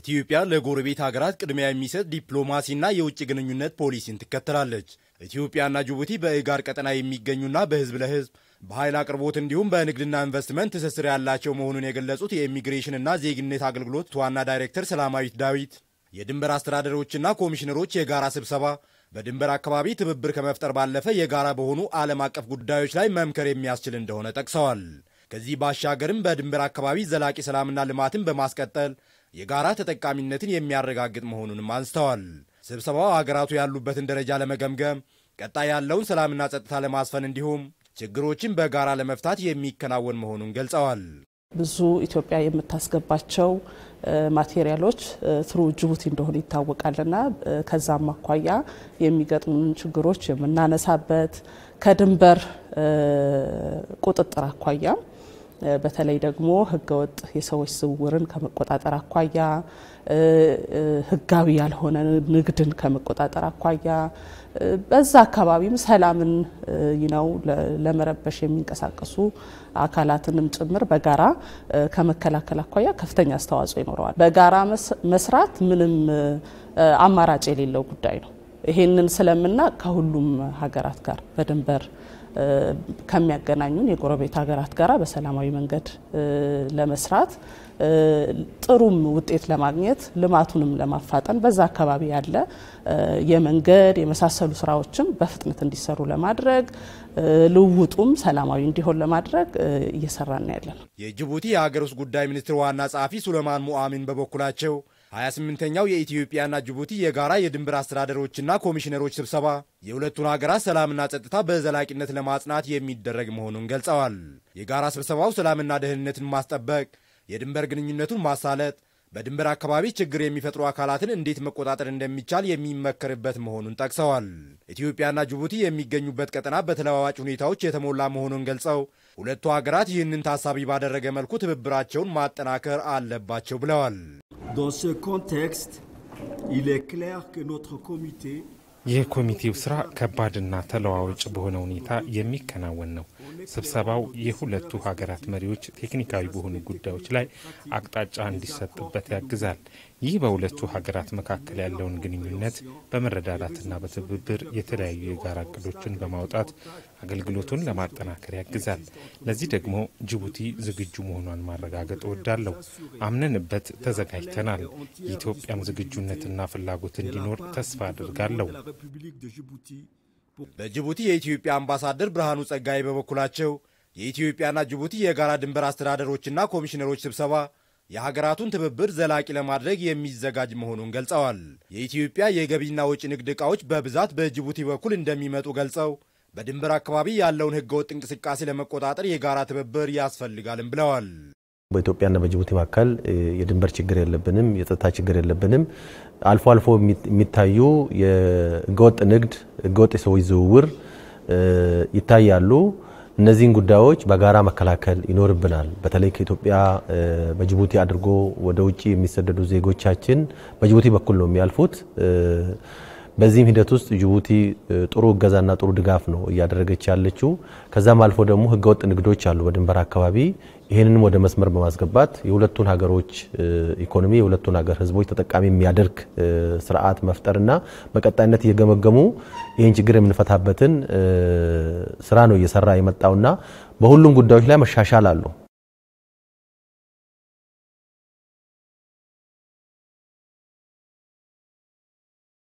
ኢትዮጵያ ለጎረቤት ሀገራት ቅድሚያ የሚሰጥ ዲፕሎማሲና የውጭ ግንኙነት ፖሊሲን ትከተላለች። ኢትዮጵያና ጅቡቲ በኢጋድ ቀጠና የሚገኙና በህዝብ ለህዝብ በኃይል አቅርቦት እንዲሁም በንግድና ኢንቨስትመንት ትስስር ያላቸው መሆኑን የገለጹት የኢሚግሬሽንና ዜግነት አገልግሎት ዋና ዳይሬክተር ሰላማዊት ዳዊት የድንበር አስተዳደሮችና ኮሚሽነሮች የጋራ ስብሰባ በድንበር አካባቢ ትብብር ከመፍጠር ባለፈ የጋራ በሆኑ ዓለም አቀፍ ጉዳዮች ላይ መምከር የሚያስችል እንደሆነ ጠቅሰዋል። ከዚህ ባሻገርም በድንበር አካባቢ ዘላቂ ሰላምና ልማትን በማስቀጠል የጋራ ተጠቃሚነትን የሚያረጋግጥ መሆኑንም አንስተዋል። ስብሰባው ሀገራቱ ያሉበትን ደረጃ ለመገምገም ቀጣይ ያለውን ሰላምና ጸጥታ ለማስፈን እንዲሁም ችግሮችን በጋራ ለመፍታት የሚከናወን መሆኑን ገልጸዋል። ብዙ ኢትዮጵያ የምታስገባቸው ማቴሪያሎች ትሩ ጅቡቲ እንደሆነ ይታወቃልና ከዛም አኳያ የሚገጥሙን ችግሮች የምናነሳበት ከድንበር ቁጥጥር አኳያ በተለይ ደግሞ ህገወጥ የሰዎች ዝውውርን ከመቆጣጠር አኳያ ህጋዊ ያልሆነ ንግድን ከመቆጣጠር አኳያ በዛ አካባቢም ሰላምን ነው ለመረበሽ የሚንቀሳቀሱ አካላትንም ጭምር በጋራ ከመከላከል አኳያ ከፍተኛ አስተዋጽኦ ይኖረዋል። በጋራ መስራት ምንም አማራጭ የሌለው ጉዳይ ነው። ይሄንን ስለምና ከሁሉም ሀገራት ጋር በድንበር ከሚያገናኙን የጎረቤት ሀገራት ጋር በሰላማዊ መንገድ ለመስራት ጥሩም ውጤት ለማግኘት ልማቱንም ለማፋጠን በዛ አካባቢ ያለ የመንገድ የመሳሰሉ ስራዎችም በፍጥነት እንዲሰሩ ለማድረግ ልውውጡም ሰላማዊ እንዲሆን ለማድረግ እየሰራና ያለ ነው። የጅቡቲ የሀገር ውስጥ ጉዳይ ሚኒስትር ዋና ጸሐፊ ሱለማን ሙአሚን በበኩላቸው 28ኛው የኢትዮጵያና ጅቡቲ የጋራ የድንበር አስተዳደሮችና ኮሚሽነሮች ስብሰባ የሁለቱን ሀገራት ሰላምና ጸጥታ በዘላቂነት ለማጽናት የሚደረግ መሆኑን ገልጸዋል። የጋራ ስብሰባው ሰላምና ደህንነትን ማስጠበቅ፣ የድንበር ግንኙነቱን ማሳለጥ፣ በድንበር አካባቢ ችግር የሚፈጥሩ አካላትን እንዴት መቆጣጠር እንደሚቻል የሚመከርበት መሆኑን ጠቅሰዋል። ኢትዮጵያና ጅቡቲ የሚገኙበት ቀጠና በተለዋዋጭ ሁኔታዎች የተሞላ መሆኑን ገልጸው ሁለቱ ሀገራት ይህንን ታሳቢ ባደረገ መልኩ ትብብራቸውን ማጠናከር አለባቸው ብለዋል። Dans ce contexte, il est clair que notre comité የኮሚቴው ስራ ከባድና ተለዋወጭ በሆነ ሁኔታ የሚከናወን ነው። ስብሰባው የሁለቱ ሀገራት መሪዎች ቴክኒካዊ በሆኑ ጉዳዮች ላይ አቅጣጫ እንዲሰጥበት ያግዛል። ይህ በሁለቱ ሀገራት መካከል ያለውን ግንኙነት በመረዳዳትና በትብብር የተለያዩ የጋራ እቅዶችን በማውጣት አገልግሎቱን ለማጠናከር ያግዛል። ለዚህ ደግሞ ጅቡቲ ዝግጁ መሆኗን ማረጋገጥ እወዳለሁ። አምነንበት ተዘጋጅተናል። የኢትዮጵያም ዝግጁነትና ፍላጎት እንዲኖር ተስፋ አድርጋለሁ። በጅቡቲ የኢትዮጵያ አምባሳደር ብርሃኑ ጸጋዬ በበኩላቸው የኢትዮጵያና ጅቡቲ የጋራ ድንበር አስተዳደሮችና ኮሚሽነሮች ስብሰባ የሀገራቱን ትብብር ዘላቂ ለማድረግ የሚዘጋጅ መሆኑን ገልጸዋል። የኢትዮጵያ የገቢና ወጪ ንግድ ዕቃዎች በብዛት በጅቡቲ በኩል እንደሚመጡ ገልጸው በድንበር አካባቢ ያለውን ህገወጥ እንቅስቃሴ ለመቆጣጠር የጋራ ትብብር ያስፈልጋልም ብለዋል። በኢትዮጵያና በጅቡቲ መካከል የድንበር ችግር የለብንም፣ የጸጥታ ችግር የለብንም። አልፎ አልፎ የሚታዩ የህገወጥ ንግድ ህገወጥ የሰዎች ዝውውር ይታያሉ። እነዚህን ጉዳዮች በጋራ መከላከል ይኖርብናል። በተለይ ከኢትዮጵያ በጅቡቲ አድርጎ ወደ ውጭ የሚሰደዱ ዜጎቻችን በጅቡቲ በኩል ነው የሚያልፉት። በዚህም ሂደት ውስጥ ጅቡቲ ጥሩ እገዛና ጥሩ ድጋፍ ነው እያደረገች ያለችው። ከዛም አልፎ ደግሞ ህገወጥ ንግዶች አሉ በድንበር አካባቢ። ይህንንም ወደ መስመር በማስገባት የሁለቱን ሀገሮች ኢኮኖሚ የሁለቱን ሀገር ህዝቦች ተጠቃሚ የሚያደርግ ስርዓት መፍጠርና በቀጣይነት እየገመገሙ ይህን ችግር የምንፈታበትን ስራ ነው እየሰራ የመጣውና በሁሉም ጉዳዮች ላይ መሻሻል አሉ።